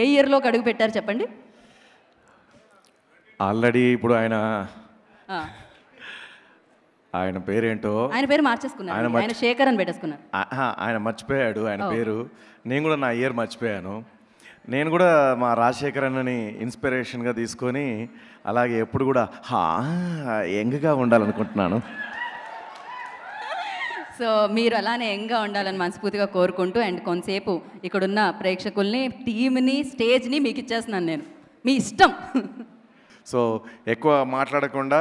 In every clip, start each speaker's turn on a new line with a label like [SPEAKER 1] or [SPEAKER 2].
[SPEAKER 1] ఏ ఇయర్లోకి అడుగు పెట్టారు చెప్పండి
[SPEAKER 2] ఆల్రెడీ ఇప్పుడు ఆయన ఆయన పేరేంటో ఆయన పేరు
[SPEAKER 1] మార్చేసుకున్నాను ఆయన శేఖర్ అని పెట్టేసుకున్నాను
[SPEAKER 2] ఆయన మర్చిపోయాడు ఆయన పేరు నేను కూడా నా ఇయర్ మర్చిపోయాను నేను కూడా మా రాజశేఖర్ అన్నని ఇన్స్పిరేషన్గా తీసుకొని అలాగే ఎప్పుడు కూడా హా యంగ్గా ఉండాలనుకుంటున్నాను
[SPEAKER 1] సో మీరు అలానే యంగ్గా ఉండాలని మనస్ఫూర్తిగా కోరుకుంటూ అండ్ కొంతసేపు ఇక్కడున్న ప్రేక్షకుల్ని టీమ్ని స్టేజ్ని మీకు ఇచ్చేస్తున్నాను నేను మీ ఇష్టం
[SPEAKER 2] సో ఎక్కువ మాట్లాడకుండా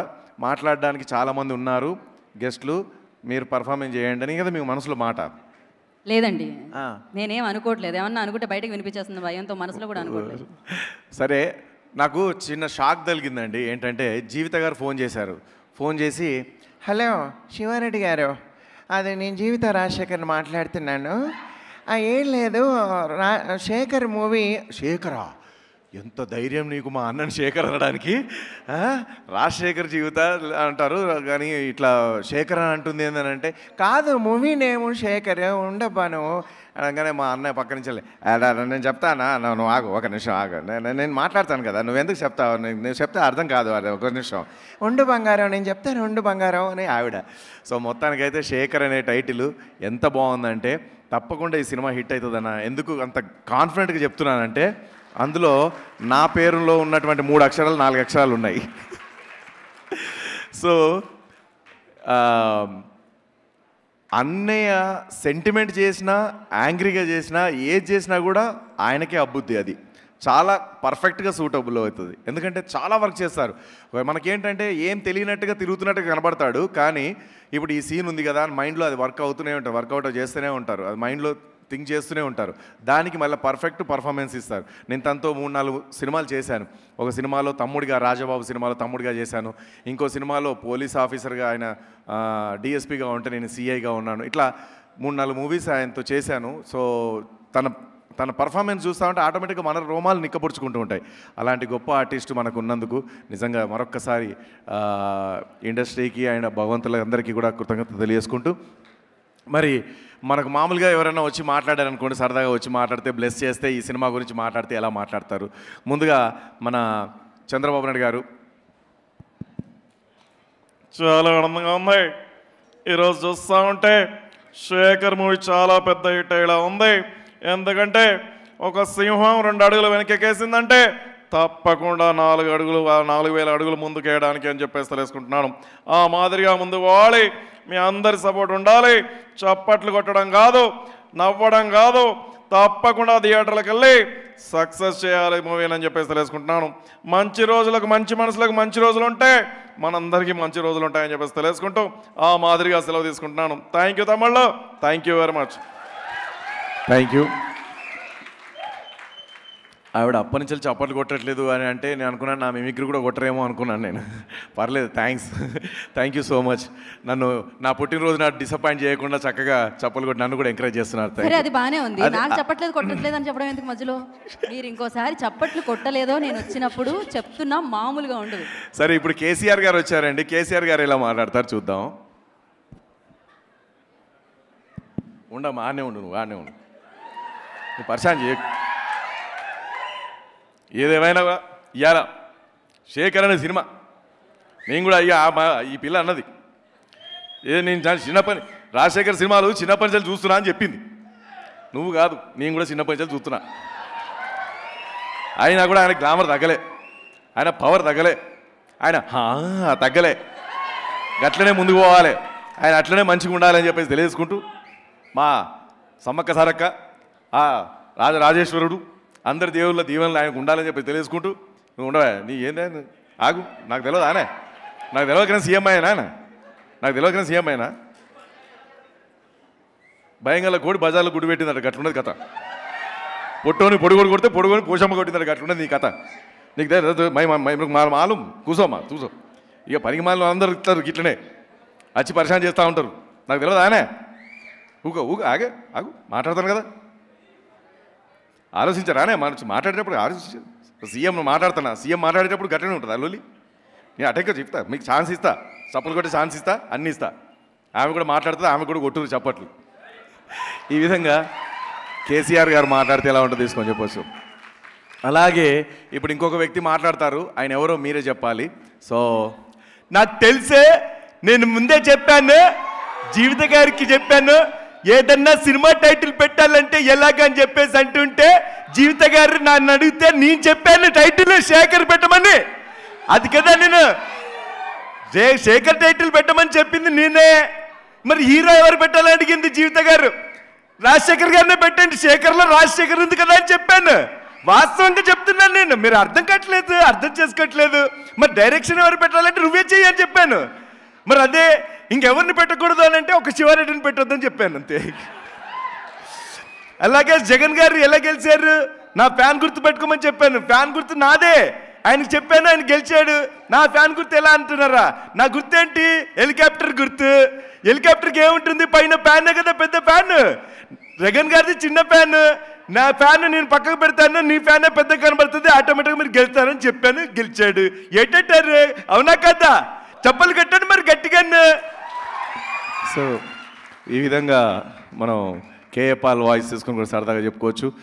[SPEAKER 2] మాట్లాడడానికి చాలామంది ఉన్నారు గెస్ట్లు మీరు పర్ఫార్మెన్స్ చేయండి అని కదా మీకు మనసులో మాట
[SPEAKER 1] లేదండి నేనేం అనుకోవట్లేదు ఏమన్నా అనుకుంటే బయటకు వినిపించేస్తుంది భయంతో మనసులో కూడా
[SPEAKER 2] అనుకోవట్లేదు సరే నాకు చిన్న షాక్ తగిలిందండి ఏంటంటే జీవిత గారు ఫోన్ చేశారు ఫోన్ చేసి
[SPEAKER 1] హలో శివారెడ్డి గారు అది నేను
[SPEAKER 2] జీవిత రాజశేఖర్ మాట్లాడుతున్నాను ఏం లేదు రా శేఖర్ మూవీ శేఖరా ఎంత ధైర్యం నీకు మా అన్నని శేఖర్ అనడానికి రాజశేఖర్ జీవిత అంటారు కానీ ఇట్లా శేఖర్ అని అంటుంది ఏందనంటే కాదు మూవీ నేము శేఖర్ ఉండబాను అనగానే మా అన్నయ్య పక్క నుంచి నేను చెప్తానా నువ్వు ఆగు ఒక నిమిషం ఆగు నేను మాట్లాడతాను కదా నువ్వు ఎందుకు చెప్తావు నేను చెప్తే అర్థం కాదు అది ఒక నిమిషం ఉండు బంగారం నేను చెప్తాను ఉండు బంగారం అని ఆవిడ సో మొత్తానికైతే శేఖర్ అనే టైటిల్ ఎంత బాగుందంటే తప్పకుండా ఈ సినిమా హిట్ అవుతుందన్న ఎందుకు అంత కాన్ఫిడెంట్గా చెప్తున్నానంటే అందులో నా పేరులో ఉన్నటువంటి మూడు అక్షరాలు నాలుగు అక్షరాలు ఉన్నాయి సో um, అన్నయ్య సెంటిమెంట్ చేసినా యాంగ్రీగా చేసినా ఏది చేసినా కూడా ఆయనకే అబ్బుద్ది అది చాలా పర్ఫెక్ట్గా సూటబుల్ అవుతుంది ఎందుకంటే చాలా వర్క్ చేస్తారు మనకేంటంటే ఏం తెలియనట్టుగా తిరుగుతున్నట్టుగా కనబడతాడు కానీ ఇప్పుడు ఈ సీన్ ఉంది కదా మైండ్లో అది వర్క్ అవుతూనే ఉంటారు వర్కౌట్ చేస్తూనే ఉంటారు అది మైండ్లో థింక్ చేస్తూనే ఉంటారు దానికి మళ్ళీ పర్ఫెక్ట్ పర్ఫార్మెన్స్ ఇస్తారు నేను తనతో మూడు నాలుగు సినిమాలు చేశాను ఒక సినిమాలో తమ్ముడిగా రాజబాబు సినిమాలో తమ్ముడిగా చేశాను ఇంకో సినిమాలో పోలీస్ ఆఫీసర్గా ఆయన డిఎస్పీగా ఉంటే నేను సిఐగా ఉన్నాను ఇట్లా మూడు నాలుగు మూవీస్ ఆయనతో చేశాను సో తన తన పర్ఫార్మెన్స్ ఉంటే ఆటోమేటిక్గా మన రోమాలు నిక్కపొడుచుకుంటూ ఉంటాయి అలాంటి గొప్ప ఆర్టిస్టు మనకు ఉన్నందుకు నిజంగా మరొక్కసారి ఇండస్ట్రీకి ఆయన భగవంతులందరికీ కూడా కృతజ్ఞత తెలియజేసుకుంటూ మరి మనకు మామూలుగా ఎవరైనా వచ్చి మాట్లాడారనుకోండి సరదాగా వచ్చి మాట్లాడితే బ్లెస్ చేస్తే ఈ సినిమా గురించి మాట్లాడితే ఎలా మాట్లాడతారు ముందుగా మన చంద్రబాబు నాయుడు గారు చాలా ఆనందంగా ఉంది ఈరోజు చూస్తూ ఉంటే శేఖర్ మూవీ చాలా పెద్ద హిట్ అయ్యేలా ఉంది ఎందుకంటే ఒక సింహం రెండు అడుగులు వెనకెక్కేసిందంటే తప్పకుండా నాలుగు అడుగులు నాలుగు వేల అడుగులు ముందుకేయడానికి అని చెప్పేసి తెలుసుకుంటున్నాను ఆ మాదిరిగా ముందు వాడి మీ అందరి సపోర్ట్ ఉండాలి చప్పట్లు కొట్టడం కాదు నవ్వడం కాదు తప్పకుండా థియేటర్లకు వెళ్ళి సక్సెస్ చేయాలి మూవీలు అని చెప్పేసి తెలుసుకుంటున్నాను మంచి రోజులకు మంచి మనసులకు మంచి రోజులు ఉంటే మనందరికీ మంచి రోజులు ఉంటాయని చెప్పేసి తెలుసుకుంటూ ఆ మాదిరిగా సెలవు తీసుకుంటున్నాను థ్యాంక్ యూ తమ్ముళ్ళు thank you very much thank you ఆవిడ అప్పటి నుంచి చప్పట్లు కొట్టట్లేదు అని అంటే నేను అనుకున్నాను నా మిమిక్రీ కూడా కొట్టరేమో అనుకున్నాను నేను పర్లేదు thanks thank you so much నన్ను నా పుట్టినరోజు నాకు డిసప్పాయింట్ చేయకుండా చక్కగా చప్పలు కొట్టి నన్ను కూడా ఎంకరేజ్ చేస్తున్నారు అది బాగానే ఉంది నాకు
[SPEAKER 1] చెప్పట్లేదు కొట్టట్లేదు అని చెప్పడం ఎందుకు మధ్యలో మీరు ఇంకోసారి చప్పట్లు కొట్టలేదో నేను వచ్చినప్పుడు చెప్తున్నా మామూలుగా ఉండదు
[SPEAKER 2] సరే ఇప్పుడు కేసీఆర్ గారు వచ్చారండి కేసీఆర్ గారు ఇలా మాట్లాడతారు చూద్దాం ఉండమ్మా ఆనే ఉండు నువ్వు ఆనే ఉండు నువ్వు ఏదేమైనా ఇవాళ శేఖర్ అనే సినిమా నేను కూడా అయ్యా ఈ పిల్ల అన్నది ఏ నేను చిన్నప్పని రాజశేఖర్ సినిమాలు చిన్నప్పటి నుంచి చూస్తున్నా అని చెప్పింది నువ్వు కాదు నేను కూడా చిన్నప్పటి నుంచి చూస్తున్నా అయినా కూడా ఆయన గ్లామర్ తగ్గలే ఆయన పవర్ తగ్గలే ఆయన తగ్గలే అట్లనే ముందుకు పోవాలి ఆయన అట్లనే మంచిగా ఉండాలని చెప్పేసి తెలియజేసుకుంటూ మా సమ్మక్క సారక్క రాజ రాజేశ్వరుడు అందరి దేవుళ్ళ దీవెనలు ఆయనకు ఉండాలని చెప్పి తెలుసుకుంటూ నువ్వు ఉండవా నీ ఏందే ఆగు నాకు తెలియదు ఆనే నాకు తెలియకనే సీఎం అయినా నాకు తెలియకనే సీఎం అయినా భయంగా కోడి బజార్లో గుడి పెట్టిందట గట్లున్నది కథ పొట్టోని పొడుగోడు కొడితే పొడుగోని పోషమ్మ కొట్టిందట గట్లున్నది నీ కథ నీకు తెలియదు మాలు కూసోమా చూసో ఇక పనికి మాలు అందరూ ఇస్తారు గిట్లనే వచ్చి పరిశాన్ చేస్తూ ఉంటారు నాకు తెలియదు ఆనే ఊగో ఊగ ఆగే ఆగు మాట్లాడతాను కదా ఆలోచించారానే మన మాట్లాడేటప్పుడు ఆలోచించారు సీఎం మాట్లాడుతున్నా సీఎం మాట్లాడేటప్పుడు గట్టనే ఉంటుంది అల్లులి నేను అటెక్ చెప్తా మీకు ఛాన్స్ ఇస్తా చప్పలు కొట్టి ఛాన్స్ ఇస్తా అన్నీ ఇస్తా ఆమె కూడా మాట్లాడుతుంది ఆమె కూడా కొట్టు చెప్పట్లు ఈ విధంగా కేసీఆర్ గారు మాట్లాడితే ఎలా ఉంటుంది తీసుకొని చెప్పచ్చు అలాగే ఇప్పుడు ఇంకొక వ్యక్తి మాట్లాడతారు ఆయన ఎవరో మీరే చెప్పాలి సో నాకు తెలిసే నేను ముందే చెప్పాను జీవిత గారికి చెప్పాను
[SPEAKER 3] ఏదన్నా సినిమా టైటిల్ పెట్టాలంటే ఎలాగని చెప్పేసి అంటుంటే జీవిత గారు నన్ను అడిగితే నేను చెప్పాను టైటిల్ శేఖర్ పెట్టమని అది కదా నేను శేఖర్ టైటిల్ పెట్టమని చెప్పింది నేనే మరి హీరో ఎవరు పెట్టాలని అడిగింది జీవిత గారు రాజశేఖర్ గారినే పెట్టండి శేఖర్లో రాజశేఖర్ ఉంది కదా అని చెప్పాను వాస్తవంగా చెప్తున్నాను నేను మీరు అర్థం కావట్లేదు అర్థం చేసుకోవట్లేదు మరి డైరెక్షన్ ఎవరు పెట్టాలంటే నువ్వే చెయ్యి అని చెప్పాను మరి అదే ఇంకెవరిని పెట్టకూడదు అని అంటే ఒక శివారెడ్డిని పెట్టొద్దని చెప్పాను అంతే అలాగే జగన్ గారు ఎలా గెలిచారు నా ఫ్యాన్ గుర్తు పెట్టుకోమని చెప్పాను ఫ్యాన్ గుర్తు నాదే ఆయనకి చెప్పాను ఆయన గెలిచాడు నా ఫ్యాన్ గుర్తు ఎలా అంటున్నారా నా గుర్తు ఏంటి హెలికాప్టర్ గుర్తు హెలికాప్టర్కి ఏముంటుంది పైన ఫ్యాన్ కదా పెద్ద ఫ్యాన్ జగన్ గారిది చిన్న ఫ్యాన్ నా ఫ్యాన్ నేను పక్కకు పెడతాను నీ ఫ్యానే పెద్ద కనబడుతుంది ఆటోమేటిక్గా మీరు గెలుస్తానని చెప్పాను గెలిచాడు ఏటంటారు అవునా కదా చెప్పలు కట్టాను మరి గట్టిగా
[SPEAKER 2] సో ఈ విధంగా మనం కేఏ పాల్ వాయిస్ తీసుకొని కూడా సరదాగా చెప్పుకోవచ్చు